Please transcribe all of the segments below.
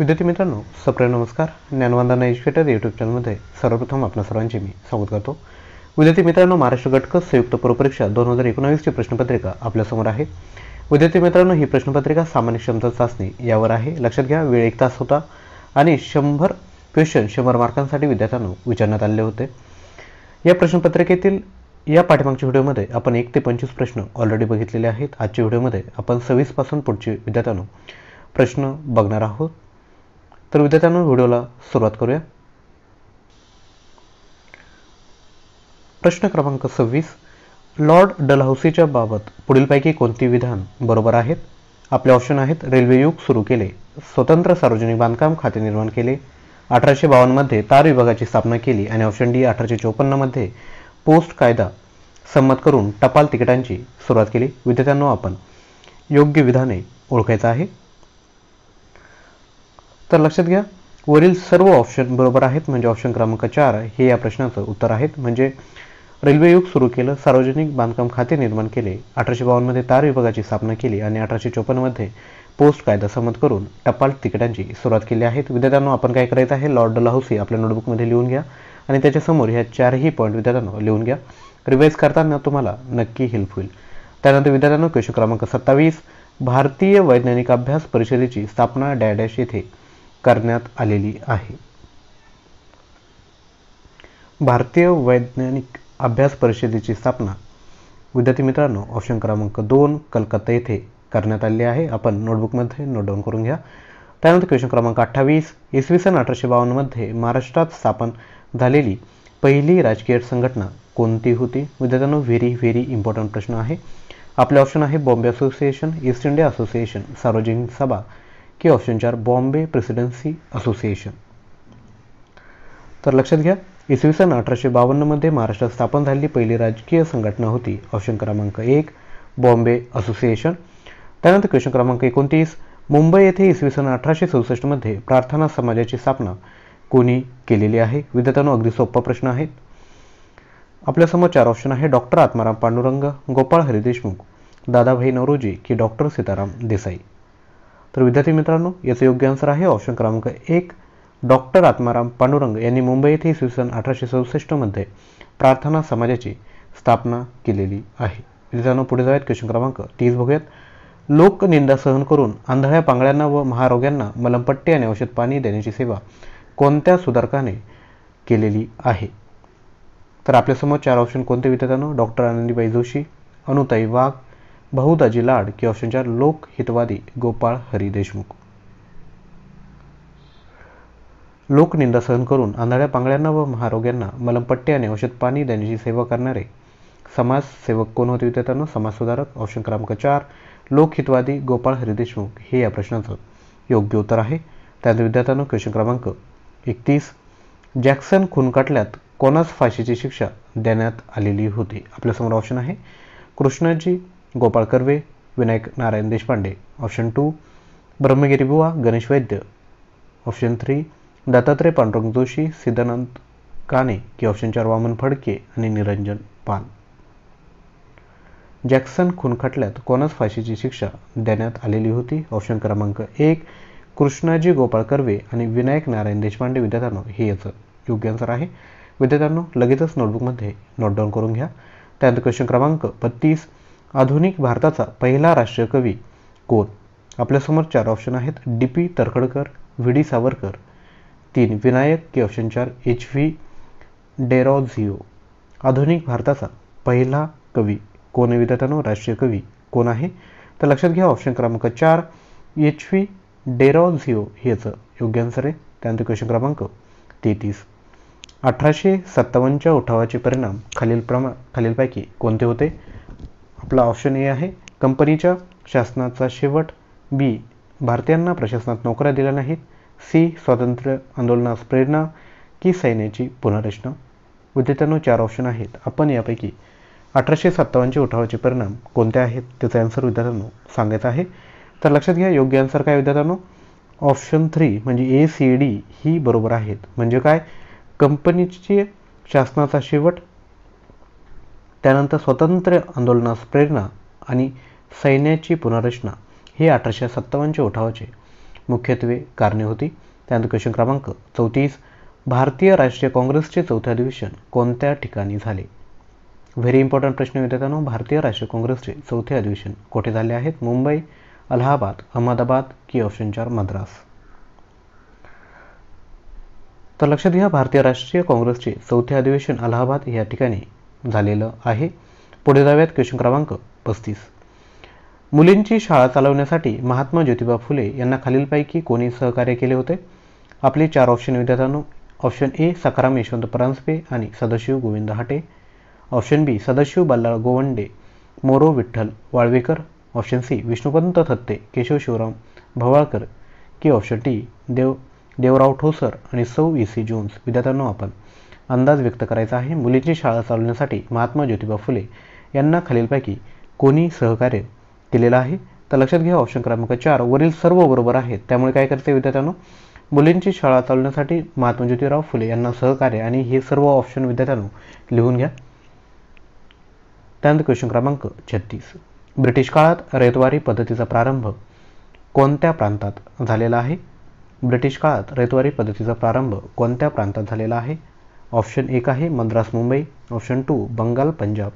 विद्यार्थी मित्रांनो सप्रिय नमस्कार ज्ञानवंदना एज्युकेटर यूट्यूब चॅनलमध्ये सर्वप्रथम आपल्या सर्वांची मी स्वागत करतो विद्यार्थी मित्रांनो महाराष्ट्र घटक संयुक्त पूर्वपरीक्षा दोन हजार एकोणावीसची प्रश्नपत्रिका आपल्यासमोर आहे विद्यार्थी मित्रांनो ही प्रश्नपत्रिका सामान्य क्षमता चाचणी यावर आहे लक्षात घ्या वेळ एक तास होता आणि शंभर क्वेश्चन शंभर मार्कांसाठी विद्यार्थ्यांना विचारण्यात आले होते या प्रश्नपत्रिकेतील या पाठीमागच्या व्हिडिओमध्ये आपण एक ते पंचवीस प्रश्न ऑलरेडी बघितलेले आहेत आजच्या व्हिडिओमध्ये आपण सव्वीसपासून पुढचे विद्यार्थ्यांनो प्रश्न बघणार आहोत तर विद्यार्थ्यांना व्हिडिओला सुरुवात करूया प्रश्न क्रमांक सव्वीस लॉर्ड डलहौसीच्या बाबत पुढीलपैकी कोणती विधान बरोबर आहेत आपले ऑप्शन आहेत रेल्वे युग सुरू केले स्वतंत्र सार्वजनिक बांधकाम खाते निर्माण केले अठराशे बावन्नमध्ये तार विभागाची स्थापना केली आणि ऑप्शन डी अठराशे मध्ये पोस्ट कायदा संमत करून टपाल तिकिटांची सुरुवात केली विद्यार्थ्यांना आपण योग्य विधाने ओळखायचं आहे तर लक्षात घ्या वरील सर्व ऑप्शन बरोबर आहेत म्हणजे ऑप्शन क्रमांक चार हे या प्रश्नाचं उत्तर आहेत म्हणजे रेल्वे युग सुरू केलं सार्वजनिक बांधकाम खाते निर्माण केले अठराशे बावन्नमध्ये तार विभागाची स्थापना केली आणि अठराशे चोपन्नमध्ये पोस्ट कायदा संमत करून टपाल तिकिटांची सुरुवात केली आहे विद्यार्थ्यांना आपण काय करायचं आहे लॉर्ड डलहाउसी आपल्या नोटबुकमध्ये लिहून घ्या आणि त्याच्यासमोर ह्या चारही पॉईंट विद्यार्थ्यांना लिहून घ्या रिवाईज करताना तुम्हाला नक्की हेल्प होईल त्यानंतर विद्यार्थ्यांना क्वेश्चन क्रमांक सत्तावीस भारतीय वैज्ञानिक अभ्यास परिषदेची स्थापना डॅडॅश येथे करण्यात आलेली आहे भारतीय वैज्ञानिक अभ्यास परिषदेची स्थापना विद्यार्थी मित्रांनो ऑप्शन क्रमांक दोन कलकत्ता येथे करण्यात आले आहे आपण नोटबुकमध्ये नोट डाऊन करून घ्या त्यानंतर क्वेश्चन क्रमांक अठ्ठावीस इसवी सन अठराशे मध्ये महाराष्ट्रात स्थापन झालेली पहिली राजकीय संघटना कोणती होती विद्यार्थ्यांनो व्हेरी व्हेरी इम्पॉर्टंट प्रश्न आहे आपले ऑप्शन आहे Bombay Association East India Association Sarvajanik Sabha की ऑप्शन चार बॉम्बे प्रेसिडेन्सी असोसिएशन तर लक्षात घ्या इसवी सन अठराशे बावन्नमध्ये महाराष्ट्रात स्थापन झालेली पहिली राजकीय संघटना होती ऑप्शन क्रमांक एक बॉम्बे असोसिएशन त्यानंतर क्वेश्चन क्रमांक एकोणतीस मुंबई येथे इसवी सन अठराशे मध्ये प्रार्थना समाजाची स्थापना कोणी केलेली आहे विद्यार्थ्यांनो अगदी सोपा प्रश्न आहेत आपल्यासमोर चार ऑप्शन आहे डॉक्टर आत्माराम पांडुरंग गोपाळ हरिदेशमुख दादाभाई नवरोजी की डॉक्टर सीताराम देसाई तर विद्यार्थी मित्रांनो याचं योग्य आन्सर आहे ऑप्शन क्रमांक एक डॉक्टर आत्माराम पांडुरंग यांनी मुंबई येथे इसवी सन अठराशे सदुसष्टमध्ये प्रार्थना समाजाची स्थापना केलेली आहे मित्रांनो पुढे जाऊयात क्वेश्चन क्रमांक तीस बघूयात लोकनिंदा सहन करून आंधळ्या पांगळ्यांना व महारोग्यांना मलमपट्टी आणि औषध पाणी देण्याची सेवा कोणत्या सुधारकाने केलेली आहे तर आपल्यासमोर चार ऑप्शन कोणते विद्यार्थ्यांनो डॉक्टर आनंदीबाई जोशी अनुताई वाघ बहुदाजी लाड की ऑप्शन चार लोकहितवादी गोपाळ हरी देशमुख लोकनिंदा सहन करून आंधळ्या पांगळ्यांना व महारोग्यांना मलमपट्ट्याने औषध पाणी देण्याची सेवा करणारे समाजसेवक कोण होते विद्यार्थ्यांना समाजसुधारक ऑप्शन क्रमांक चार लोकहितवादी गोपाळ हरी देशमुख हे या प्रश्नाचं योग्य उत्तर आहे त्यानंतर विद्यार्थ्यांना क्वेश्चन क्रमांक एकतीस जॅक्सन खुनकाटल्यात कोणास फाशीची शिक्षा देण्यात आलेली होती आपल्यासमोर ऑप्शन आहे Krishnaji Gopal Karve Vinayak Narayan Deshpande option two Brahmagiri Buwa Ganesh Vaidya option three Dattatray Pandurang Joshi Siddhanand Kane की ऑप्शन चार वामन फडके आणि निरंजन पान जॅक्सन खून खटल्यात कोणास फाशीची शिक्षा देण्यात आलेली होती ऑप्शन क्रमांक एक कृष्णाजी गोपाळ कर्वे आणि विनायक नारायण देशपांडे विद्यार्थ्यांनो हे याचं योग्य आन्सर आहे विद्यार्थ्यांनो लगेचच नोटबुकमध्ये नोट डाऊन करून घ्या त्यानंतर क्वेश्चन क्रमांक बत्तीस आधुनिक भारताचा पहिला राष्ट्रीय कवी कोण आपल्यासमोर चार ऑप्शन आहेत D P Tarkhadkar V D Savarkar तीन विनायक के ऑप्शन चार एच व्ही डेरॉझिओ आधुनिक भारताचा पहिला कवी कोण विद्यार्थ्यानो राष्ट्रीय कवी कोण आहे तर लक्षात घ्या ऑप्शन क्रमांक चार एच व्ही डेरॉझिओ याचं योग्य आन्सर आहे त्यानंतर क्वेश्चन क्रमांक तेहतीस अठराशे सत्तावन्नच्या उठावाचे परिणाम खालील प्रमा खालीलपैकी कोणते होते आपला ऑप्शन ए आहे कंपनीच्या शासनाचा शेवट बी भारतीयांना प्रशासनात नोकऱ्या दिल्या नाहीत सी स्वातंत्र्य आंदोलनास प्रेरणा की सैन्याची पुनर्रचना विद्यार्थ्यांनो चार ऑप्शन आहेत आपण यापैकी अठराशे सत्तावन्नचे उठावाचे परिणाम कोणते आहेत त्याचा आन्सर विद्यार्थ्यांनो सांगायचा आहे तर लक्षात घ्या योग्य आन्सर काय विद्यार्थ्यांनो ऑप्शन थ्री म्हणजे ए सी डी ही बरोबर आहेत म्हणजे काय कंपनीची शासनाचा शेवट त्यानंतर स्वतंत्र आंदोलनास प्रेरणा आणि सैन्याची पुनर्रचना हे अठराशे सत्तावन्नच्या उठावाचे मुख्यत्वे कारणे होती त्यानंतर क्वेश्चन क्रमांक चौतीस भारतीय राष्ट्रीय काँग्रेसचे चौथे अधिवेशन कोणत्या ठिकाणी झाले व्हेरी इम्पॉर्टंट प्रश्न विद्यार्थ्यांनो भारतीय राष्ट्रीय काँग्रेसचे चौथे अधिवेशन कोठे झाले आहेत मुंबई अलाहाबाद अहमदाबाद की ऑप्शन चार मद्रास तर लक्षात घ्या भारतीय राष्ट्रीय काँग्रेसचे चौथे अधिवेशन अलाहाबाद या ठिकाणी झालेलं आहे पुढे जाव्यात क्वेश्चन क्रमांक पस्तीस मुलींची शाळा चालवण्यासाठी महात्मा ज्योतिबा फुले यांना खालीलपैकी कोणी सहकार्य केले होते आपले चार ऑप्शन विद्यार्थ्यांनो ऑप्शन ए सकाराम यशवंत परांजपे आणि Sadashiv Govind Hate option B Sadashiv Ballal Gowande Moro Vitthal Walvekar option C Vishnupant Thatte Keshav Shivram Bhavalkar की ऑप्शन टी देव देवराव ठोसर आणि सौ ई सी जोन्स विद्यार्थ्यांनो आपण अंदाज व्यक्त करायचा आहे मुलींची शाळा चालवण्यासाठी महात्मा ज्योतिबा फुले यांना खालीलपैकी कोणी सहकार्य केलेलं आहे तर लक्षात घ्या ऑप्शन क्रमांक चार वरील सर्व बरोबर आहेत त्यामुळे काय करते विद्यार्थ्यांनो मुलींची शाळा चालवण्यासाठी महात्मा ज्योतिराव फुले यांना सहकार्य आणि हे सर्व ऑप्शन विद्यार्थ्यांनो लिहून घ्या त्यानंतर क्वेश्चन क्रमांक छत्तीस ब्रिटिश काळात रेतवारी पद्धतीचा प्रारंभ कोणत्या प्रांतात झालेला आहे ब्रिटिश काळात रेतवारी पद्धतीचा प्रारंभ कोणत्या प्रांतात झालेला आहे ऑप्शन एक आहे मद्रास मुंबई ऑप्शन टू बंगाल पंजाब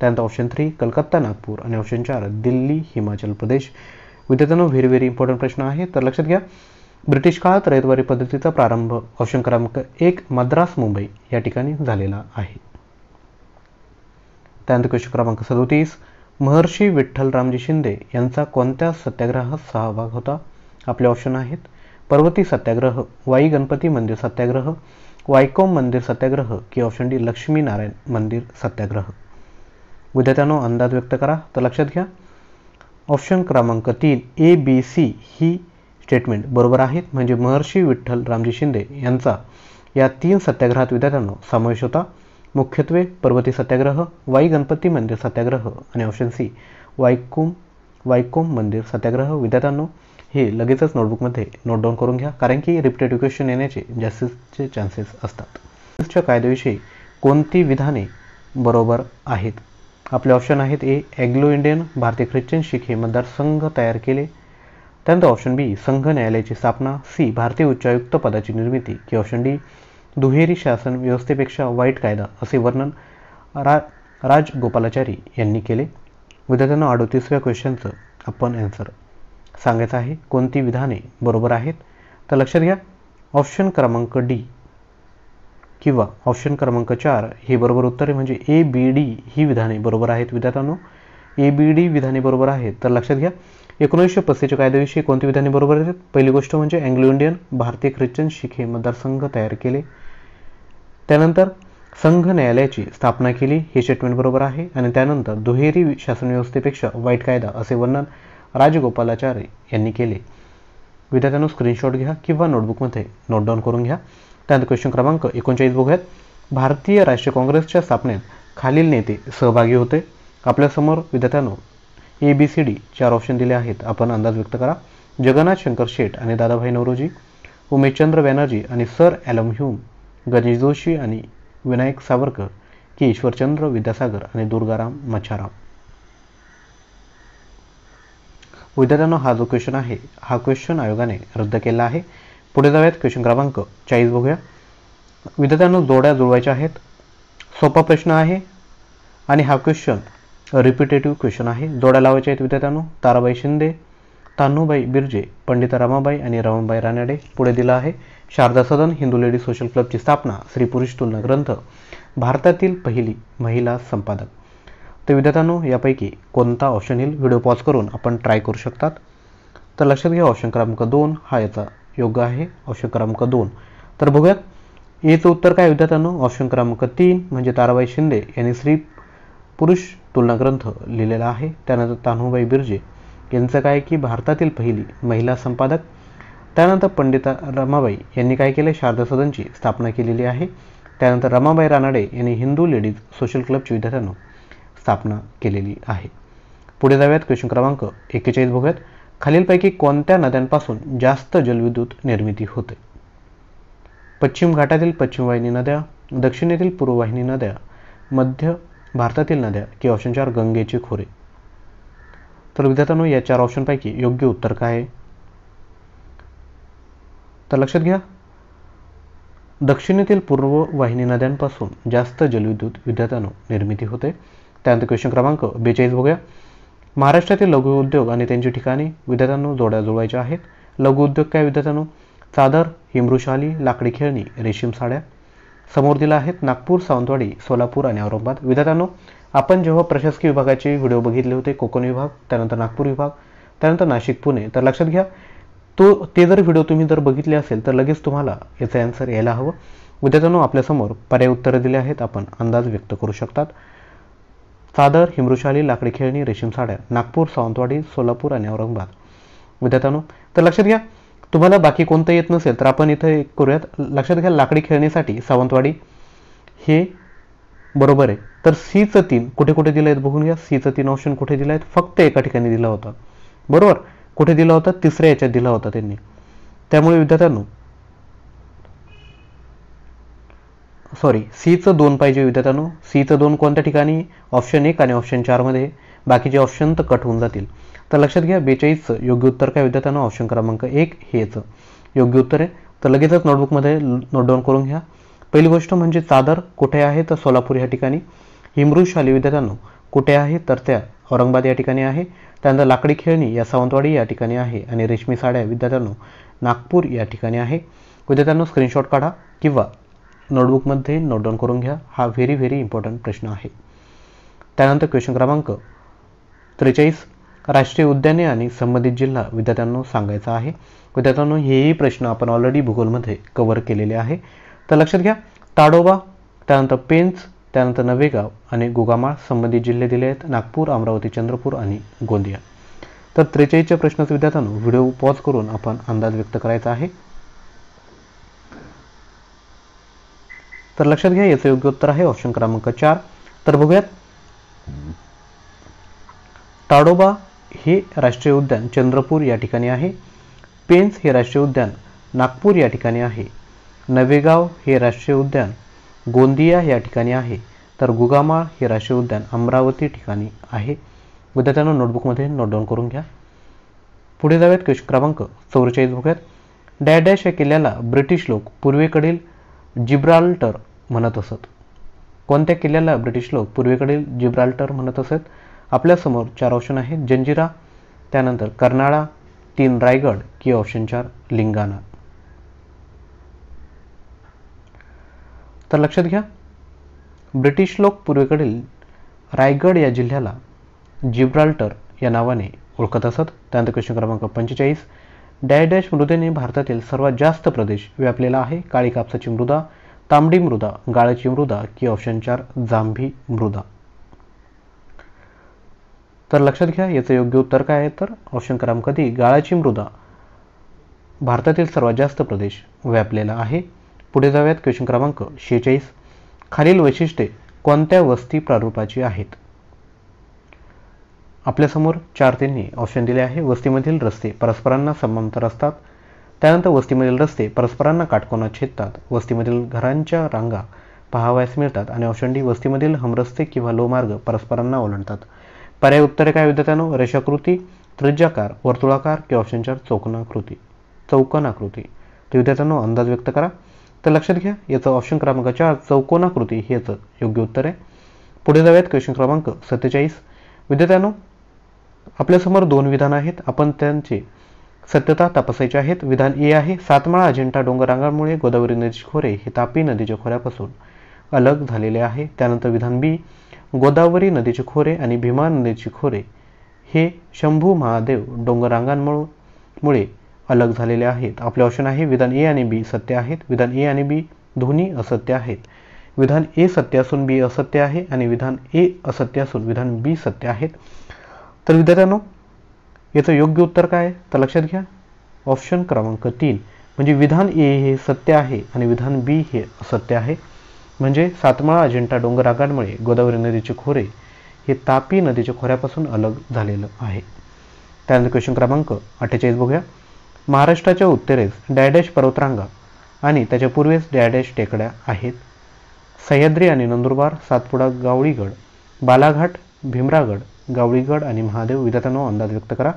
त्यानंतर ऑप्शन थ्री कलकत्ता नागपूर आणि ऑप्शन चार दिल्ली हिमाचल प्रदेश विद्यार्थ्यांना व्हेरी व्हेरी इम्पॉर्टंट प्रश्न आहे तर लक्षात घ्या ब्रिटिश काळात रयतवारी पद्धतीचा प्रारंभ ऑप्शन क्रमांक एक मद्रास मुंबई या ठिकाणी झालेला आहे त्यानंतर क्वेश्चन क्रमांक सदोतीस महर्षी विठ्ठल रामजी शिंदे यांचा कोणत्या सत्याग्रहात सहभाग होता आपले ऑप्शन आहेत पर्वती सत्याग्रह वाई गणपती मंदिर सत्याग्रह वायकोम मंदिर सत्याग्रह की ऑप्शन डी लक्ष्मीनारायण मंदिर सत्याग्रह विद्यार्थ्यांनो अंदाज व्यक्त करा तर लक्षात घ्या ऑप्शन क्रमांक तीन ए बी सी ही स्टेटमेंट बरोबर आहेत म्हणजे महर्षी विठ्ठल रामजी शिंदे यांचा या तीन सत्याग्रहात विद्यार्थ्यांनो समावेश होता मुख्यत्वे पर्वती सत्याग्रह वाई गणपती मंदिर सत्याग्रह आणि ऑप्शन सी वायकोम वायकोम मंदिर सत्याग्रह विद्यार्थ्यांनो हे लगेचच नोटबुकमध्ये नोट डाऊन करून घ्या कारण की रिपिटेटिव्ह क्वेश्चन येण्याचे जास्तीचे चान्सेस असतात कायद्याविषयी कोणती विधाने बरोबर आहेत आपले ऑप्शन आहेत ए अँग्लो इंडियन भारतीय ख्रिश्चन शिखे हे मतदारसंघ तयार केले त्यानंतर ऑप्शन बी संघ न्यायालयाची स्थापना सी भारतीय उच्चायुक्त पदाची निर्मिती की ऑप्शन डी दुहेरी शासन व्यवस्थेपेक्षा वाईट कायदा असे वर्णन रा राजगोपालाचारी यांनी केले विद्यार्थ्यांना अडोतीसव्या क्वेश्चनचं आपण ॲन्सर सांगायचं आहे कोणती विधाने बरोबर आहेत तर लक्षात घ्या ऑप्शन क्रमांक डी किंवा ऑप्शन क्रमांक चार हे बरोबर उत्तर आहे म्हणजे ए बी डी ही विधाने बरोबर आहेत विद्यार्थ्यांनो ए बी डी विधाने बरोबर आहेत तर लक्षात घ्या एकोणीसशे पस्तीसच्या कायद्याविषयी कोणती विधाने बरोबर आहेत पहिली गोष्ट म्हणजे अँग्लो इंडियन भारतीय ख्रिश्चन शिखे मतदारसंघ तयार केले त्यानंतर संघ न्यायालयाची स्थापना केली हे स्टेटमेंट बरोबर आहे आणि त्यानंतर दुहेरी शासन व्यवस्थेपेक्षा वाईट कायदा असे वर्णन राजगोपालाचार्य यांनी केले विद्यार्थ्यांना स्क्रीनशॉट घ्या किंवा नोटबुकमध्ये नोट डाऊन करून घ्या त्यानंतर क्वेश्चन क्रमांक एकोणचाळीस बघूयात भारतीय राष्ट्रीय काँग्रेसच्या स्थापनेत खालील नेते सहभागी होते आपल्यासमोर विद्यार्थ्यांनो ए बी सी डी चार ऑप्शन दिले आहेत आपण अंदाज व्यक्त करा जगन्नाथ शंकर शेठ आणि दादाभाई नवरोजी उमेशचंद्र बॅनर्जी आणि sir Allan Hume Ganesh Joshi आणि विनायक सावरकर की ईश्वरचंद्र विद्यासागर आणि दुर्गाराम मच्छाराम विद्यार्थ्यांना हा जो क्वेश्चन आहे हा क्वेश्चन आयोगाने रद्द केला आहे पुढे जाऊयात क्वेश्चन क्रमांक चाळीस बघूया विद्यार्थ्यांना जोड्या जुळवायच्या आहेत सोपा प्रश्न आहे आणि हा क्वेश्चन रिपिटेटिव्ह क्वेश्चन आहे जोड्या लावायच्या आहेत विद्यार्थ्यांना ताराबाई शिंदे तान्हूबाई बिर्जे पंडित रमाबाई आणि रमाबाई रानडे पुढे दिला आहे शारदा सदन हिंदू लेडीज सोशल क्लबची स्थापना श्री पुरुष तुलना ग्रंथ भारतातील पहिली महिला संपादक तर विद्यार्थ्यांनो यापैकी कोणता ऑप्शन येईल व्हिडिओ पॉज करून आपण ट्राय करू शकतात तर लक्षात घ्या ऑप्शन क्रमांक दोन हा याचा योग्य आहे ऑप्शन क्रमांक दोन तर बघूयात याचं उत्तर काय विद्यार्थ्यांनो ऑप्शन क्रमांक तीन म्हणजे ताराबाई शिंदे यांनी स्त्री पुरुष तुलना ग्रंथ लिहिलेला आहे त्यानंतर तान्हूबाई बिर्जे यांचं काय की भारतातील पहिली महिला संपादक त्यानंतर पंडिता रमाबाई यांनी काय केले शारदा सदनची स्थापना केलेली आहे त्यानंतर रमाबाई रानाडे यांनी हिंदू लेडीज सोशल क्लबची विद्यार्थ्यांना स्थापना केलेली आहे पुढे जाऊयात क्वेश्चन क्रमांक एकेचाळीस बघूयात खालीलपैकी कोणत्या नद्यांपासून जास्त जलविद्युत निर्मिती होते पश्चिम घाटातील पश्चिम वाहिनी नद्या दक्षिणेतील पूर्ववाहिनी नद्या मध्य भारतातील नद्या की ऑप्शन चार गंगेचे खोरे तर विद्यार्थ्यांनो या चार ऑप्शनपैकी योग्य उत्तर काय आहे तर लक्षात घ्या दक्षिणेतील पूर्व वाहिनी नद्यांपासून जास्त जलविद्युत विद्यार्थ्यांनो निर्मिती होते त्यानंतर क्वेश्चन क्रमांक बेचाळीस बघूया महाराष्ट्रातील लघु उद्योग आणि त्यांची ठिकाणी विद्यार्थ्यांनो जोड्या जुळवायच्या आहेत लघु उद्योग काय विद्यार्थ्यांनो चादर हिमरुशाली लाकडी खेळणी रेशीम साड्या समोर दिला आहेत नागपूर सावंतवाडी सोलापूर आणि औरंगाबाद विद्यार्थ्यांनो आपण जेव्हा प्रशासकीय विभागाचे व्हिडिओ बघितले होते कोकण विभाग त्यानंतर नागपूर विभाग त्यानंतर नाशिक पुणे तर लक्षात घ्या तो ते जर व्हिडिओ तुम्ही जर बघितले असेल तर लगेच तुम्हाला याचं आन्सर यायला हवं विद्यार्थ्यांनो आपल्यासमोर पर्याय उत्तरं दिले आहेत आपण अंदाज व्यक्त करू शकतात चादर हिमरुशाली लाकडी खेळणी रेशीम साड्या नागपूर सावंतवाडी सोलापूर आणि औरंगाबाद विद्यार्थ्यांनो तर लक्षात घ्या तुम्हाला बाकी कोणतं येत नसेल तर आपण इथं एक करूयात लक्षात घ्या लाकडी खेळणीसाठी सावंतवाडी हे बरोबर आहे तर सीचं तीन कुठे कुठे दिलं आहेत बघून घ्या सीचं तीन ऑप्शन कुठे दिलं आहेत फक्त एका ठिकाणी दिलं होतं बरोबर कुठे दिला होता तिसऱ्या याच्यात दिला होता त्यांनी त्यामुळे विद्यार्थ्यांनो सॉरी सीचं दोन पाहिजे विद्यार्थ्यांनो सीचं दोन कोणत्या ठिकाणी ऑप्शन एक आणि ऑप्शन चारमध्ये बाकीचे ऑप्शन तर कट होऊन जातील तर लक्षात घ्या बेचाळीसचं योग्य उत्तर काय विद्यार्थ्यांना ऑप्शन क्रमांक एक हेच योग्य उत्तर आहे तर लगेचच नोटबुकमध्ये नोट डाऊन करून घ्या पहिली गोष्ट म्हणजे चादर कुठे आहे तर सोलापूर या ठिकाणी हिमरू शाली विद्यार्थ्यांनो कुठे आहे तर त्या औरंगाबाद या ठिकाणी आहे त्यानंतर लाकडी खेळणी या सावंतवाडी या ठिकाणी आहे आणि रेशमी साड्या विद्यार्थ्यांनो नागपूर या ठिकाणी आहे विद्यार्थ्यांनो स्क्रीनशॉट काढा किंवा नोटबुकमध्ये नोट डाऊन करून घ्या हा व्हेरी व्हेरी इम्पॉर्टंट प्रश्न आहे त्यानंतर क्वेश्चन क्रमांक त्रेचाळीस राष्ट्रीय उद्याने आणि संबंधित जिल्हा विद्यार्थ्यांना सांगायचा आहे विद्यार्थ्यांनो हेही प्रश्न आपण ऑलरेडी भूगोलमध्ये कव्हर केलेले आहे तर लक्षात घ्या ताडोबा त्यानंतर पेंच त्यानंतर नवेगाव आणि गोगामाळ संबंधित जिल्हे दिले आहेत नागपूर अमरावती चंद्रपूर आणि गोंदिया तर त्रेचाळीसच्या प्रश्नाचं विद्यार्थ्यांना व्हिडिओ पॉज करून आपण अंदाज व्यक्त करायचा आहे तर लक्षात घ्या याचं योग्य उत्तर आहे ऑप्शन क्रमांक चार तर बघूयात ताडोबा हे राष्ट्रीय उद्यान चंद्रपूर या ठिकाणी आहे पेन्स हे राष्ट्रीय उद्यान नागपूर या ठिकाणी आहे नवेगाव हे राष्ट्रीय उद्यान गोंदिया या ठिकाणी आहे तर गुगामाळ हे राष्ट्रीय उद्यान अमरावती ठिकाणी आहे विद्यार्थ्यांना नोटबुकमध्ये नोट डाऊन करून घ्या पुढे जाऊयात क्वेश्चन क्रमांक चौवेचाळीस बघूयात डॅडॅश या किल्ल्याला ब्रिटिश लोक पूर्वेकडील जिब्राल्टर म्हणत असत कोणत्या किल्ल्याला ब्रिटिश लोक पूर्वेकडील जिब्राल्टर म्हणत असत आपल्यासमोर चार ऑप्शन आहेत जंजिरा त्यानंतर कर्नाळा तीन रायगड की ऑप्शन चार लिंगाणा तर लक्षात घ्या ब्रिटिश लोक पूर्वेकडील रायगड या जिल्ह्याला जिब्राल्टर या नावाने ओळखत असत त्यानंतर क्वेश्चन क्रमांक पंचेचाळीस डॅश डॅश मृदेने भारतातील सर्वात जास्त प्रदेश व्यापलेला आहे काळी कापसाची मृदा तांबडी मृदा गाळाची मृदा की ऑप्शन चार जांभी मृदा तर लक्षात घ्या याचं योग्य उत्तर काय आहे तर ऑप्शन क्रमांक दी गाळाची मृदा भारतातील सर्वात जास्त प्रदेश व्यापलेला आहे पुढे जाऊयात क्वेश्चन क्रमांक शेहेचाळीस खालील वैशिष्ट्ये कोणत्या वस्ती प्रारूपाची आहेत आपल्यासमोर चार त्यांनी ऑप्शन दिले आहे वस्तीमधील रस्ते परस्परांना समांतर असतात त्यानंतर वस्तीमधील रस्ते परस्परांना काटकोनात छेदतात वस्तीमधील घरांच्या रांगा पहावयास मिळतात आणि ऑप्शन डी वस्तीमधील हमरस्ते किंवा लोमार्ग परस्परांना ओलांडतात पर्याय उत्तरे काय विद्यार्थ्यांनो रेषाकृती त्रिज्याकार वर्तुळाकार किंवा ऑप्शन चार चौकोनाकृती चौकोनाकृती तर विद्यार्थ्यांनो अंदाज व्यक्त करा तर लक्षात घ्या याचं ऑप्शन क्रमांक चार चौकोनाकृती हेच योग्य उत्तर आहे पुढे जाऊयात क्वेश्चन क्रमांक सत्तेचाळीस विद्यार्थ्यांनो आपल्यासमोर दोन विधान आहेत आपण त्यांची सत्यता तपासायची आहेत विधान ए आहे सातमाळा अजिंठा डोंगरांगामुळे गोदावरी नदीचे खोरे हे तापी नदीच्या खोऱ्यापासून अलग झालेले आहे त्यानंतर विधान बी गोदावरी नदीचे खोरे आणि भीमा नदीचे खोरे हे शंभू महादेव डोंगरांगांमुळे अलग झालेले आहेत आपले ऑप्शन आहे विधान ए आणि बी सत्य आहेत विधान ए आणि बी दोन्ही असत्य आहेत विधान ए सत्य असून बी असत्य आहे आणि विधान ए असत्य असून विधान बी सत्य आहेत तर विद्यार्थ्यांनो याचं योग्य उत्तर काय तर लक्षात घ्या ऑप्शन क्रमांक तीन म्हणजे विधान ए हे सत्य आहे आणि विधान बी हे असत्य आहे म्हणजे सातमाळा अजिंठा डोंगरागांमुळे गोदावरी नदीचे खोरे हे तापी नदीच्या खोऱ्यापासून अलग झालेलं आहे त्यानंतर क्वेश्चन क्रमांक अठ्ठेचाळीस बघूया महाराष्ट्राच्या उत्तरेस डॅडॅश पर्वतरांगा आणि त्याच्या पूर्वेस डॅडॅश टेकड्या आहेत सह्याद्री आणि नंदुरबार सातपुडा गावळीगड बालाघाट भीमरागड गावळीगड आणि महादेव विद्यार्थ्यांनो अंदाज व्यक्त करा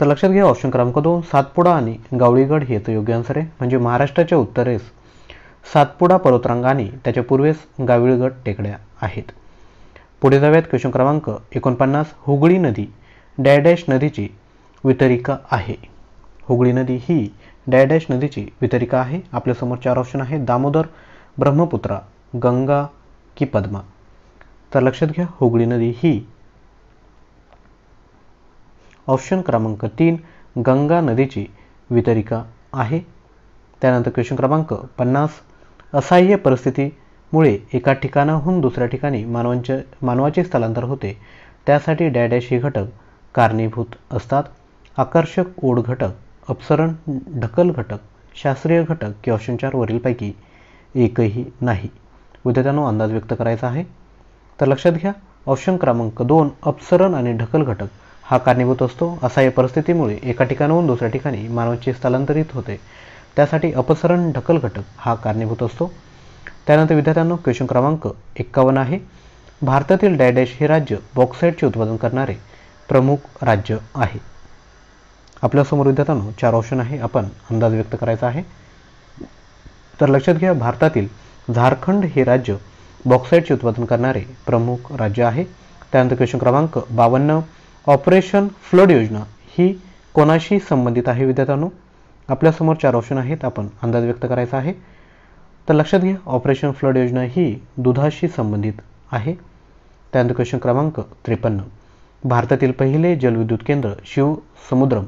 तर लक्षात घ्या ऑप्शन क्रमांक दोन सातपुडा आणि गावळीगड हे तर योग्य आन्सर आहे म्हणजे महाराष्ट्राच्या उत्तरेस सातपुडा पर्वतरांग आणि त्याच्या पूर्वेस गावळीगड टेकड्या आहेत पुढे जाव्यात क्वेश्चन क्रमांक एकोणपन्नास हुगळी नदी डॅडॅश नदीची वितरिका आहे हुगळी नदी ही डॅडॅश नदीची वितरिका आहे आपल्यासमोर चार ऑप्शन आहे दामोदर ब्रह्मपुत्रा गंगा की पद्मा तर लक्षात घ्या हुगळी नदी ही ऑप्शन क्रमांक तीन गंगा नदीची वितरिका आहे त्यानंतर क्वेश्चन क्रमांक पन्नास असहाय्य परिस्थितीमुळे एका ठिकाणाहून दुसऱ्या ठिकाणी मानवांचे मानवाचे स्थलांतर होते त्यासाठी डॅडॅश हे घटक कारणीभूत असतात आकर्षक ओढ घटक अपसरण ढकल घटक शास्त्रीय घटक की ऑप्शन चार वरीलपैकी एकही नाही विद्यार्थ्यांनो अंदाज व्यक्त करायचा आहे तर लक्षात घ्या ऑप्शन क्रमांक दोन अपसरण आणि ढकल घटक हा कारणीभूत असतो असा या परिस्थितीमुळे एका ठिकाणाहून दुसऱ्या ठिकाणी मानवाचे स्थलांतरित होते त्यासाठी अपसरण ढकल घटक हा कारणीभूत असतो त्यानंतर विद्यार्थ्यांनो क्वेश्चन क्रमांक एक्कावन्न आहे भारतातील डायडॅश हे राज्य बॉक्साईटचे उत्पादन करणारे प्रमुख राज्य आहे आपल्यासमोर विद्यार्थ्यांनो चार ऑप्शन आहे आपण अंदाज व्यक्त करायचा आहे तर लक्षात घ्या भारतातील झारखंड हे राज्य बॉक्साईटचे उत्पादन करणारे प्रमुख राज्य आहे त्यानंतर क्वेश्चन क्रमांक बावन्न ऑपरेशन फ्लड योजना ही कोणाशी संबंधित आहे विद्यार्थ्यांनो आपल्यासमोर चार ऑप्शन आहेत आपण अंदाज व्यक्त करायचा आहे तर लक्षात घ्या ऑपरेशन फ्लड योजना ही दुधाशी संबंधित आहे त्यानंतर क्वेश्चन क्रमांक त्रेपन्न भारतातील पहिले जलविद्युत केंद्र शिवसमुद्रम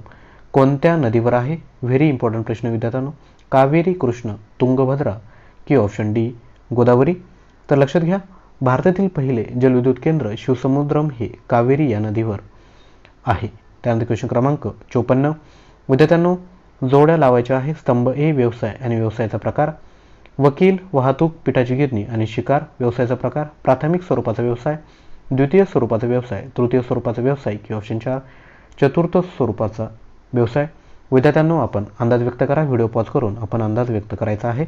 कोणत्या नदीवर आहे व्हेरी इम्पॉर्टंट प्रश्न विद्यार्थ्यांनो कावेरी कृष्ण तुंगभद्रा की ऑप्शन डी गोदावरी तर लक्षात घ्या भारतातील पहिले जलविद्युत केंद्र शिवसमुद्रम हे कावेरी या नदीवर आहे त्यानंतर क्वेश्चन क्रमांक चोपन्न विद्यार्थ्यांनो जोड्या लावायच्या आहे स्तंभ ए व्यवसाय आणि व्यवसायाचा प्रकार वकील वाहतूक पिठाची गिरणी आणि शिकार व्यवसायाचा प्रकार प्राथमिक स्वरूपाचा व्यवसाय द्वितीय स्वरूपाचा व्यवसाय तृतीय स्वरूपाचा व्यवसाय किंवा ऑप्शन चार चतुर्थ स्वरूपाचा व्यवसाय विद्यार्थ्यांनो आपण अंदाज व्यक्त करा व्हिडिओ पॉज करून आपण अंदाज व्यक्त करायचा आहे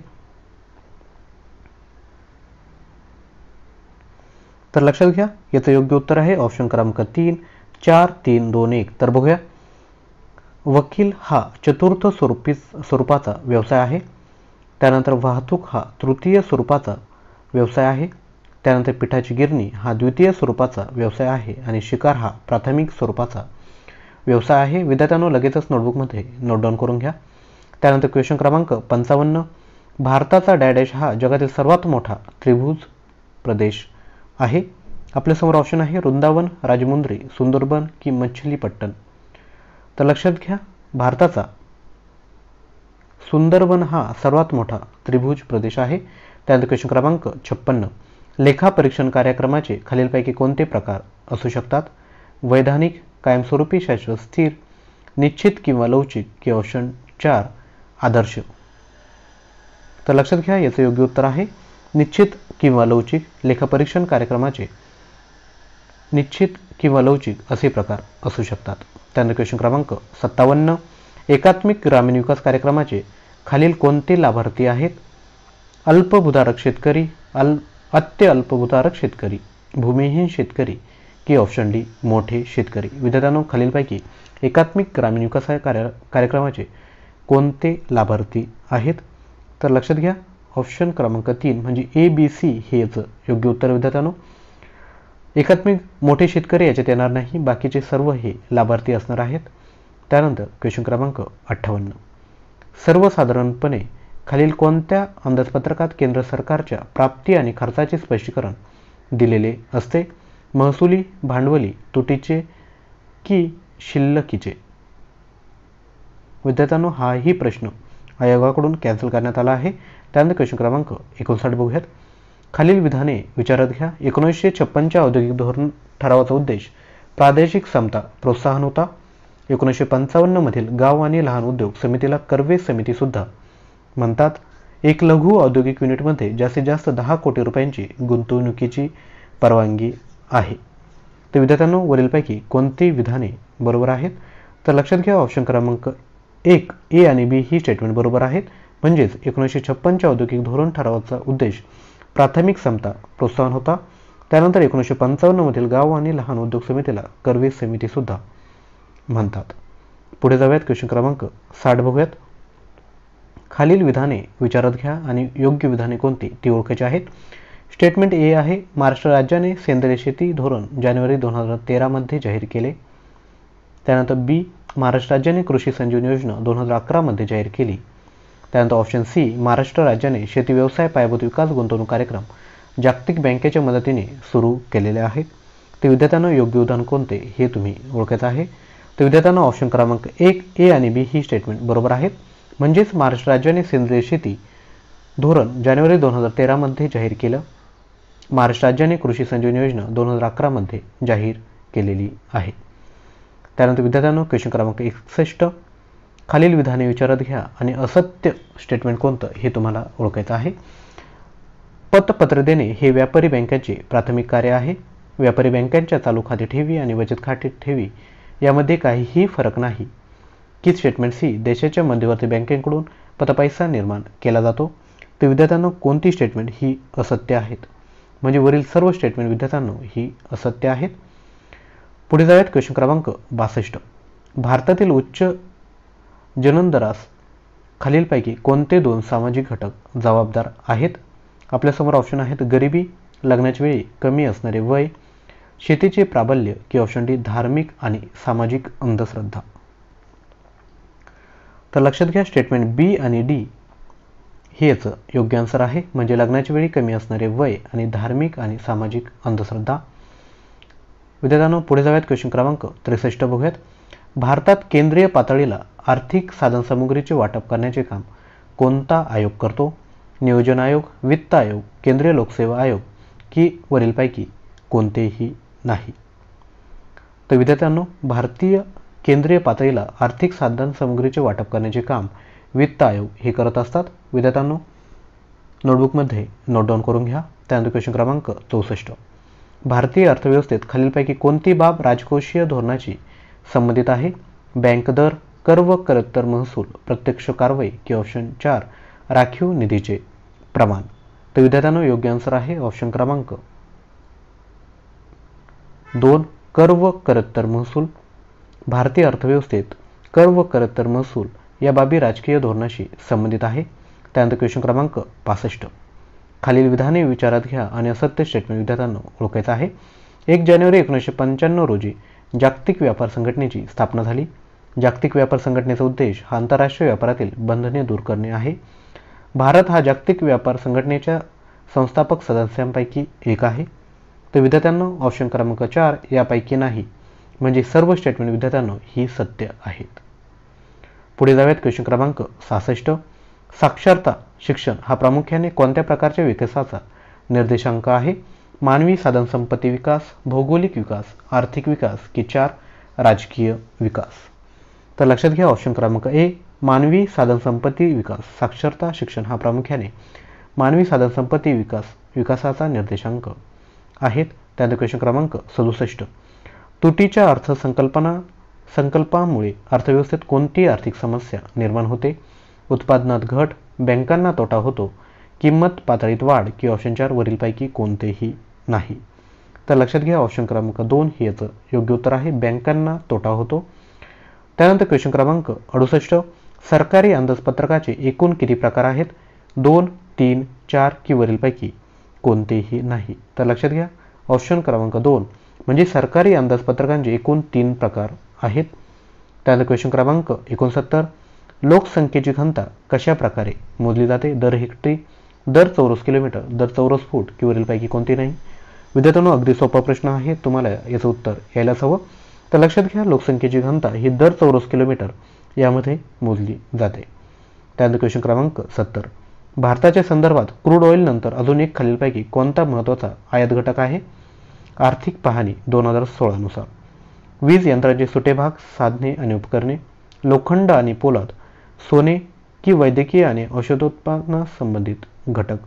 तर लक्षात घ्या याचं योग्य उत्तर आहे ऑप्शन क्रमांक तीन चार तीन दोन एक तर बघूया वकील हा चतुर्थ स्वरूपी स्वरूपाचा व्यवसाय आहे त्यानंतर वाहतूक हा तृतीय स्वरूपाचा व्यवसाय आहे त्यानंतर पिठाची गिरणी हा द्वितीय स्वरूपाचा व्यवसाय आहे आणि शिकार हा प्राथमिक स्वरूपाचा व्यवसाय आहे विद्यार्थ्यांनो लगेचच नोटबुकमध्ये नोट डाऊन करून घ्या त्यानंतर क्वेश्चन क्रमांक पंचावन्न भारताचा डॅडॅश हा जगातील सर्वात मोठा त्रिभुज प्रदेश आहे आपल्यासमोर ऑप्शन आहे वृंदावन राजमुंद्री सुंदरबन की मच्छलीपट्टण तर लक्षात घ्या भारताचा सुंदरबन हा सर्वात मोठा त्रिभुज प्रदेश आहे त्यानंतर क्वेश्चन क्रमांक छप्पन्न लेखा परीक्षण कार्यक्रमाचे खालीलपैकी कोणते प्रकार असू शकतात वैधानिक कायमस्वरूपी शाश्वत स्थिर निश्चित किंवा लवचिक की ऑप्शन चार आदर्श तर लक्षात घ्या याचं योग्य उत्तर आहे निश्चित किंवा लवचिक लेखापरीक्षण कार्यक्रमाचे निश्चित किंवा लवचिक असे प्रकार असू शकतात त्यानंतर क्वेश्चन क्रमांक सत्तावन्न एकात्मिक ग्रामीण विकास कार्यक्रमाचे खालील कोणते लाभार्थी आहेत अल्पभूधारक शेतकरी अल अत्यअल्पभूधारक शेतकरी भूमिहीन शेतकरी की ऑप्शन डी मोठे शेतकरी विद्यार्थ्यांना खालीलपैकी एकात्मिक ग्रामीण विकास कार्य कार्यक्रमाचे कोणते लाभार्थी आहेत तर लक्षात घ्या ऑप्शन क्रमांक तीन म्हणजे ए बी सी हेच योग्य उत्तर विद्यार्थ्यानो एकात्मिक मोठे शेतकरी याच्यात येणार नाही बाकीचे सर्व हे लाभार्थी असणार आहेत त्यानंतर क्वेश्चन क्रमांक अठ्ठावन्न सर्वसाधारणपणे खालील कोणत्या अंदाजपत्रकात केंद्र सरकारच्या प्राप्ती आणि खर्चाचे स्पष्टीकरण दिलेले असते महसुली भांडवली तुटीचे की शिल्लकीचे विद्यार्थ्यांनो हाही प्रश्न आयोगाकडून कॅन्सल करण्यात आला आहे त्यानंतर क्वेश्चन क्रमांक एकोणसाठ बघूयात खालील विधाने विचारात घ्या एकोणीसशे छप्पनच्या औद्योगिक धोरण ठरावाचा उद्देश प्रादेशिक समता प्रोत्साहन होता एकोणीसशे मधील गाव आणि लहान उद्योग समितीला कर्वे समितीसुद्धा म्हणतात एक लघु औद्योगिक युनिटमध्ये जास्तीत जास्त दहा कोटी रुपयांची गुंतवणुकीची परवानगी आहे तर विद्यार्थ्यांनो वरीलपैकी कोणती विधाने बरोबर आहेत तर लक्षात घ्या ऑप्शन क्रमांक एक ए आणि बी ही स्टेटमेंट बरोबर आहेत म्हणजेच एकोणीसशे छप्पनच्या औद्योगिक धोरण ठरावाचा उद्देश प्राथमिक समता प्रोत्साहन होता त्यानंतर एकोणीसशे मधील गाव आणि लहान उद्योग समितीला समिती समितीसुद्धा म्हणतात पुढे जाऊयात क्वेश्चन क्रमांक साठ बघूयात खालील विधाने विचारात घ्या आणि योग्य विधाने कोणती ती ओळखायची आहेत स्टेटमेंट ए आहे महाराष्ट्र राज्याने सेंद्रिय शेती धोरण जानेवारी दोन हजार तेरामध्ये जाहीर केले त्यानंतर बी महाराष्ट्र राज्याने कृषी संजीवनी योजना दोन हजार अकरामध्ये जाहीर केली त्यानंतर ऑप्शन सी महाराष्ट्र राज्याने शेती व्यवसाय पायाभूत विकास गुंतवणूक कार्यक्रम जागतिक बँकेच्या मदतीने सुरू केलेले आहेत ते विद्यार्थ्यांना योग्य उदाहरण कोणते हे तुम्ही ओळखत आहे ते विद्यार्थ्यांना ऑप्शन क्रमांक एक ए आणि बी ही स्टेटमेंट बरोबर आहेत म्हणजेच महाराष्ट्र राज्याने सेंद्रिय शेती धोरण जानेवारी दोन हजार तेरामध्ये जाहीर केलं महाराष्ट्र राज्याने कृषी संजीवनी योजना दोन हजार अकरामध्ये जाहीर केलेली आहे त्यानंतर विद्यार्थ्यांनो क्वेश्चन क्रमांक एकसष्ट खालील विधाने विचारात घ्या आणि असत्य स्टेटमेंट कोणतं हे तुम्हाला ओळखायचं आहे पतपत्र देणे हे व्यापारी बँकांचे प्राथमिक कार्य आहे व्यापारी बँकांच्या चालू खाते ठेवी आणि बचत खाते ठेवी यामध्ये काहीही फरक नाही की स्टेटमेंट सी देशाच्या मध्यवर्ती बँकेकडून पतपैसा निर्माण केला जातो तर विद्यार्थ्यांना कोणती स्टेटमेंट ही असत्य आहेत म्हणजे वरील सर्व स्टेटमेंट विद्यार्थ्यांना ही असत्य आहेत पुढे जाऊयात क्वेश्चन क्रमांक बासष्ट भारतातील उच्च जननदरास खालीलपैकी कोणते दोन सामाजिक घटक जबाबदार आहेत आपल्यासमोर ऑप्शन आहेत गरिबी लग्नाच्या वेळी कमी असणारे वय शेतीचे प्राबल्य की ऑप्शन डी धार्मिक आणि सामाजिक अंधश्रद्धा तर लक्षात घ्या स्टेटमेंट बी आणि डी हेच योग्य आन्सर आहे म्हणजे लग्नाच्या वेळी कमी असणारे वय आणि धार्मिक आणि सामाजिक अंधश्रद्धा विद्यार्थ्यांनो पुढे जाऊयात क्वेश्चन क्रमांक त्रेसष्ट बघूयात भारतात केंद्रीय पातळीला आर्थिक साधनसामुग्रीचे वाटप करण्याचे काम कोणता आयोग करतो नियोजन आयोग वित्त आयोग केंद्रीय लोकसेवा आयोग की वरीलपैकी कोणतेही नाही तर विद्यार्थ्यांनो भारतीय केंद्रीय पातळीला आर्थिक साधनसामुग्रीचे वाटप करण्याचे काम वित्त आयोग हे करत असतात विद्यार्थ्यांनो नोटबुकमध्ये नोट डाऊन करून घ्या त्यानंतर क्वेश्चन क्रमांक चौसष्ट भारतीय अर्थव्यवस्थेत खालीलपैकी कोणती बाब राजकोषीय धोरणाची संबंधित आहे बँक दर कर व करत्तर महसूल प्रत्यक्ष कारवाई की ऑप्शन चार राखीव निधीचे प्रमाण तर विद्यार्थ्यांना योग्य आन्सर आहे ऑप्शन क्रमांक दोन कर व करत्तर महसूल भारतीय अर्थव्यवस्थेत कर व करत्तर महसूल या बाबी राजकीय धोरणाशी संबंधित आहे त्यानंतर क्वेश्चन क्रमांक पासष्ट खालील विधाने विचारात घ्या आणि असत्य स्टेटमेंट विद्यार्थ्यांना ओळखायचं आहे एक जानेवारी एकोणीसशे पंच्याण्णव रोजी जागतिक व्यापार संघटनेची स्थापना झाली जागतिक व्यापार संघटनेचा उद्देश हा आंतरराष्ट्रीय व्यापारातील बंधने दूर करणे आहे भारत हा जागतिक व्यापार संघटनेच्या संस्थापक सदस्यांपैकी एक आहे तर विद्यार्थ्यांना ऑप्शन क्रमांक चार यापैकी नाही म्हणजे सर्व स्टेटमेंट विद्यार्थ्यांना ही सत्य आहेत पुढे जाव्यात क्वेश्चन क्रमांक सहासष्ट साक्षरता शिक्षण हा प्रामुख्याने कोणत्या प्रकारच्या विकासाचा निर्देशांक आहे मानवी साधनसंपत्ती विकास भौगोलिक विकास आर्थिक विकास की चार राजकीय विकास तर लक्षात घ्या ऑप्शन क्रमांक ए मानवी साधनसंपत्ती विकास साक्षरता शिक्षण हा प्रामुख्याने मानवी साधनसंपत्ती विकास विकासाचा निर्देशांक आहेत त्यानंतर क्वेश्चन क्रमांक सदुसष्ट तुटीच्या अर्थसंकल्पना संकल्पामुळे अर्थव्यवस्थेत कोणती आर्थिक समस्या निर्माण होते उत्पादनात घट बँकांना तोटा होतो किंमत पातळीत वाढ की ऑप्शन चार वरीलपैकी कोणतेही नाही तर लक्षात घ्या ऑप्शन क्रमांक दोन हे याचं योग्य उत्तर आहे बँकांना तोटा होतो त्यानंतर क्वेश्चन क्रमांक अडुसष्ट सरकारी अंदाजपत्रकाचे एकूण किती प्रकार आहेत दोन तीन चार की वरीलपैकी कोणतेही नाही तर लक्षात घ्या ऑप्शन क्रमांक दोन म्हणजे सरकारी अंदाजपत्रकांचे एकूण तीन प्रकार आहेत त्यानंतर क्वेश्चन क्रमांक एकोणसत्तर लोकसंख्येची घनता कशा प्रकारे मोजली जाते दर हेक्टरी दर चौरस किलोमीटर दर चौरस फूट की वरीलपैकी कोणती नाही विद्यार्थ्यांनो अगदी सोपा प्रश्न आहे तुम्हाला याचं उत्तर यायलाच हवं तर लक्षात घ्या लोकसंख्येची घनता ही दर चौरस किलोमीटर यामध्ये मोजली जाते त्यानंतर क्वेश्चन क्रमांक सत्तर भारताच्या संदर्भात क्रूड ऑइल नंतर अजून एक खालीलपैकी कोणता महत्त्वाचा आयात घटक आहे आर्थिक पाहणी दोन हजार सोळानुसार वीज यंत्राचे सुटे भाग साधने आणि उपकरणे लोखंड आणि पोलाद सोने की वैद्यकीय आणि संबंधित घटक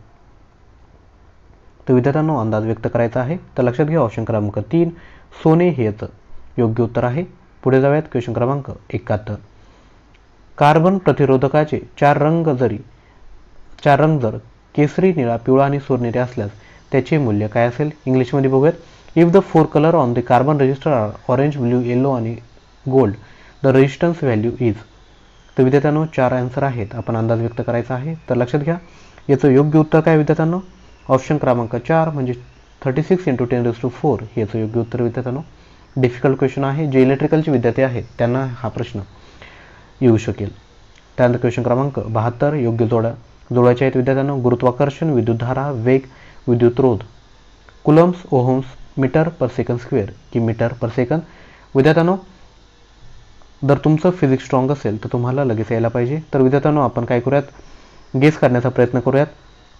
तर विद्यार्थ्यांना अंदाज व्यक्त करायचा आहे तर लक्षात घ्या ऑप्शन क्रमांक तीन सोने हे योग्य उत्तर आहे पुढे जाऊयात क्वेश्चन क्रमांक एकाहत्तर कार्बन प्रतिरोधकाचे चार रंग जरी चार रंग जर केसरी निळा पिवळा आणि सोनेरी असल्यास त्याचे मूल्य काय असेल इंग्लिशमध्ये बघूयात if the four colour on the carbon resistor orange blue yellow आणि gold the resistance value is तर विद्यार्थ्यांनो चार आन्सर आहेत आपण अंदाज व्यक्त करायचा आहे तर लक्षात घ्या याचं योग्य उत्तर काय विद्यार्थ्यांनो ऑप्शन क्रमांक चार म्हणजे thirty six into ten raise to four याचं योग्य उत्तर विद्यार्थ्यांनो डिफिकल्ट क्वेश्चन आहे जे इलेक्ट्रिकलचे विद्यार्थी आहेत त्यांना हा प्रश्न येऊ शकेल त्यानंतर क्वेश्चन क्रमांक बहात्तर योग्य जोड्या जोड्याच्या आहेत विद्यार्थ्यांना गुरुत्वाकर्षण विद्युतधारा वेग विद्युतरोध coulombs ohms metre per second square की मीटर पर सेकंद विद्यार्थ्यांनो जर तुमचं फिजिक्स स्ट्रॉंग असेल तर तुम्हाला लगेच यायला पाहिजे तर विद्यार्थ्यांनो आपण काय करूयात गेस करण्याचा प्रयत्न करूयात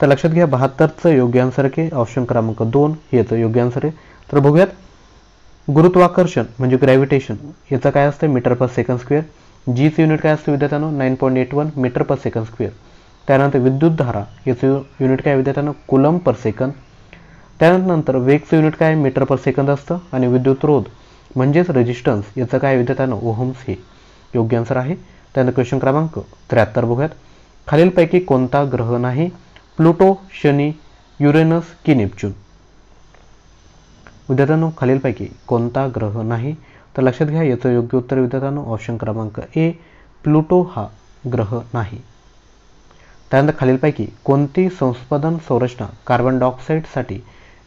तर लक्षात घ्या बहात्तरचं योग्य आन्सर आहे ऑप्शन क्रमांक दोन हे याचं योग्य आन्सर आहे तर बघूयात गुरुत्वाकर्षण म्हणजे ग्रॅव्हिटेशन याचं काय असतं मीटर पर सेकंड स्क्वेअर जीचं युनिट काय असतं विद्यार्थ्यांनो nine point eight one metre per second square त्यानंतर विद्युत धारा याचं युनिट काय विद्यार्थ्यांनो कुलम पर सेकंद त्यानंतर वेगचं युनिट काय मीटर पर सेकंद असतं आणि विद्युत रोध म्हणजेच रेजिस्टन्स याचं काय विद्यार्थ्यांना ओहम्स हे योग्य आन्सर आहे त्यानंतर क्वेश्चन क्रमांक त्र्याहत्तर बघूयात खालीलपैकी कोणता ग्रह नाही प्लुटो शनी युरेनस की नेपच्यून विद्यार्थ्यांनो खालीलपैकी कोणता ग्रह नाही तर लक्षात घ्या याचं योग्य उत्तर विद्यार्थ्यांनो ऑप्शन क्रमांक ए प्लुटो हा ग्रह नाही त्यानंतर खालीलपैकी कोणती संस्पादन संरचना कार्बन डायऑक्साईडसाठी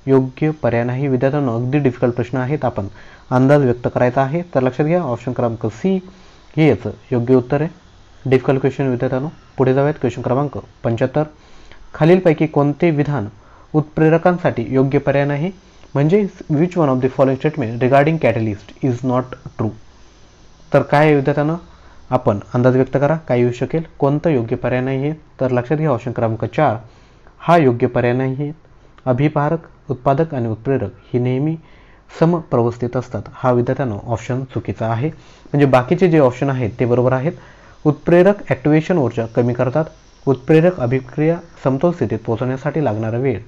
योग्य पर्याय नाही विद्यार्थ्यांनो अगदी डिफिकल्ट प्रश्न आहेत आपण अंदाज व्यक्त करायचा आहे तर लक्षात घ्या ऑप्शन क्रमांक सी हे याचं योग्य उत्तर आहे डिफिकल्ट क्वेश्चन विद्यार्थ्यांनो पुढे जाऊयात क्वेश्चन क्रमांक पंच्याहत्तर खालीलपैकी कोणते विधान उत्प्रेरकांसाठी योग्य पर्याय नाही म्हणजे which one of the following statement regarding catalyst is not true तर काय विद्यार्थ्यांना आपण अंदाज व्यक्त करा काय येऊ शकेल कोणता योग्य पर्याय नाही आहे तर लक्षात घ्या ऑप्शन क्रमांक चार हा योग्य पर्याय नाही आहे अभिपारक उत्पादक आणि उत्प्रेरक ही नेहमी सम प्रवस्थित असतात हा विद्यार्थ्यांना ऑप्शन चुकीचा आहे म्हणजे बाकीचे जे ऑप्शन आहेत ते बरोबर आहेत उत्प्रेरक ॲक्टिवेशन ऊर्जा कमी करतात उत्प्रेरक अभिक्रिया समतोल स्थितीत पोहोचण्यासाठी लागणारा वेळ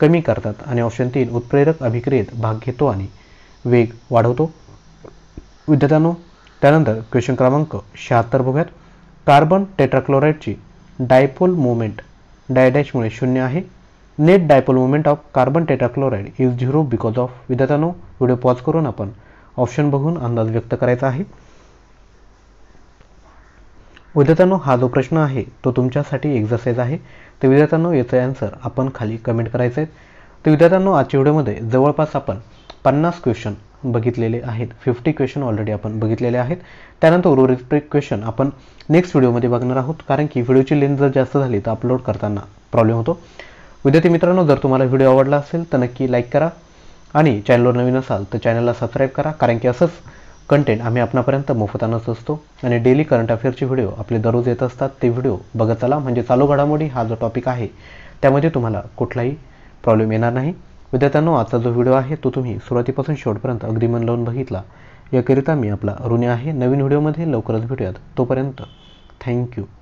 कमी करतात आणि ऑप्शन तीन उत्प्रेरक अभिक्रियेत भाग घेतो आणि वेग वाढवतो विद्यार्थ्यांनो त्यानंतर क्वेश्चन क्रमांक शहात्तर बघूयात कार्बन टेट्राक्लोराईडची डायपोल मुवमेंट डायडॅशमुळे शून्य आहे net dipole moment of carbon tetrachloride is zero because of विद्यार्थ्यांनो व्हिडिओ पॉज करून आपण ऑप्शन बघून अंदाज व्यक्त करायचा आहे विद्यार्थ्यांनो हा जो प्रश्न आहे तो तुमच्यासाठी एक्झरसाईज आहे तर विद्यार्थ्यांनो याचं अन्सर आपण खाली कमेंट करायचं आहे तर विद्यार्थ्यांनो आजच्या व्हिडिओमध्ये जवळपास आपण पन्नास क्वेश्चन बघितलेले आहेत फिफ्टी क्वेश्चन ऑलरेडी आपण बघितलेले आहेत त्यानंतर उर्वरित क्वेश्चन आपण नेक्स्ट व्हिडिओमध्ये बघणार आहोत कारण की व्हिडिओची लेंथ जर जास्त झाली तर अपलोड करताना प्रॉब्लेम होतो विद्यार्थी मित्रांनो जर तुम्हाला व्हिडिओ आवडला असेल तर नक्की लाईक करा आणि चॅनलवर नवीन असाल तर चॅनलला सबस्क्राईब करा कारण की असंच कंटेंट आम्ही आपणापर्यंत मोफत आणत असतो आणि डेली करंट अफेअरचे व्हिडिओ आपले दररोज येत असतात ते व्हिडिओ बघत चला म्हणजे चालू घडामोडी हा जो टॉपिक आहे त्यामध्ये तुम्हाला कुठलाही प्रॉब्लेम येणार नाही विद्यार्थ्यांनो आजचा जो व्हिडिओ आहे तो तुम्ही सुरुवातीपासून शेवटपर्यंत अगदी मन लावून बघितला याकरिता मी आपला ऋणी आहे नवीन व्हिडिओमध्ये लवकरच भेटूयात तोपर्यंत थँक्यू